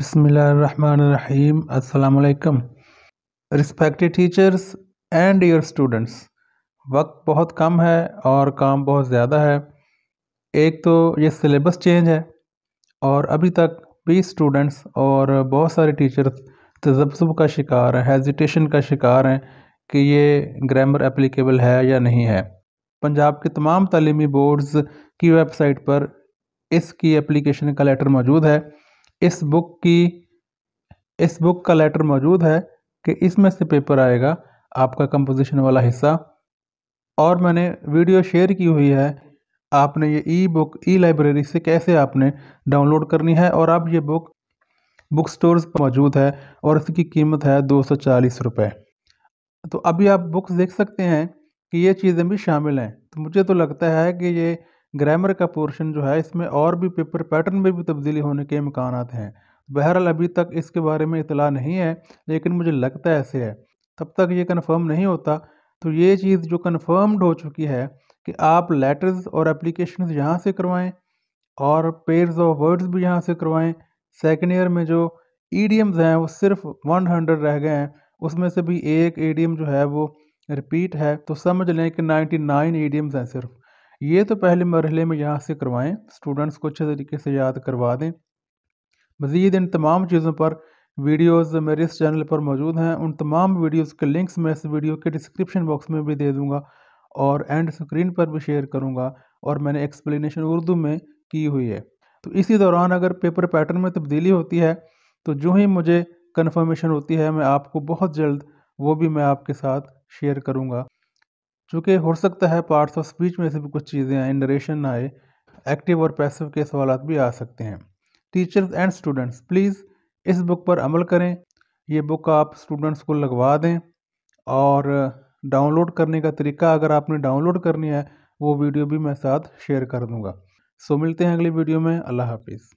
Bismillahirrahmanirrahim. अल्लाम respected teachers and your students वक्त बहुत कम है और काम बहुत ज़्यादा है एक तो ये सिलेबस चेंज है और अभी तक भी स्टूडेंट्स और बहुत सारे टीचर्स तजब्सुब का शिकार हैं हेजिटेशन का शिकार हैं कि ये ग्रामर एप्लीकेबल है या नहीं है पंजाब के तमाम तलीमी बोर्ड्स की वेबसाइट पर इसकी एप्लीकेशन का लेटर मौजूद है इस बुक की इस बुक का लेटर मौजूद है कि इसमें से पेपर आएगा आपका कंपोजिशन वाला हिस्सा और मैंने वीडियो शेयर की हुई है आपने ये ई बुक ई लाइब्रेरी से कैसे आपने डाउनलोड करनी है और अब ये बुक बुक स्टोर्स पर मौजूद है और इसकी कीमत है दो सौ चालीस रुपये तो अभी आप बुक्स देख सकते हैं कि ये चीज़ें भी शामिल हैं तो मुझे तो लगता है कि ये ग्रामर का पोर्शन जो है इसमें और भी पेपर पैटर्न में भी तब्दीली होने के इम्कान हैं बहरहाल अभी तक इसके बारे में इतला नहीं है लेकिन मुझे लगता ऐसे है तब तक ये कन्फर्म नहीं होता तो ये चीज़ जो कन्फर्म्ड हो चुकी है कि आप लेटर्स और एप्लीकेशन यहाँ से करवाएं और पेयर्स ऑफ वर्ड्स भी यहाँ से करवाएं सेकेंड ईयर में जो ई हैं वो सिर्फ वन हंड्रेड रह गए हैं उसमें से भी एक ई जो है वो रिपीट है तो समझ लें कि नाइन्टी नाइन ई हैं सिर्फ ये तो पहले मरहले में यहाँ से करवाएं स्टूडेंट्स को अच्छे तरीके से याद करवा दें मज़ीद इन तमाम चीज़ों पर वीडियोज़ मेरे इस चैनल पर मौजूद हैं उन तमाम वीडियोज़ के लिंक्स मैं इस वीडियो के डिस्क्रिप्शन बॉक्स में भी दे दूँगा और एंड स्क्रीन पर भी शेयर करूँगा और मैंने एक्सप्लेनेशन उर्दू में की हुई है तो इसी दौरान अगर पेपर पैटर्न में तब्दीली होती है तो जो ही मुझे कन्फर्मेशन होती है मैं आपको बहुत जल्द वो भी मैं आपके साथ शेयर करूँगा चूँकि हो सकता है पार्ट्स ऑफ स्पीच में से भी कुछ चीज़ें आए नरेशन आए एक्टिव और पैसिव के सवाल भी आ सकते हैं टीचर्स एंड स्टूडेंट्स प्लीज़ इस बुक पर अमल करें ये बुक आप स्टूडेंट्स को लगवा दें और डाउनलोड करने का तरीका अगर आपने डाउनलोड करनी है वो वीडियो भी मैं साथ शेयर कर दूँगा सो मिलते हैं अगली वीडियो में अल्लाह हाफिज़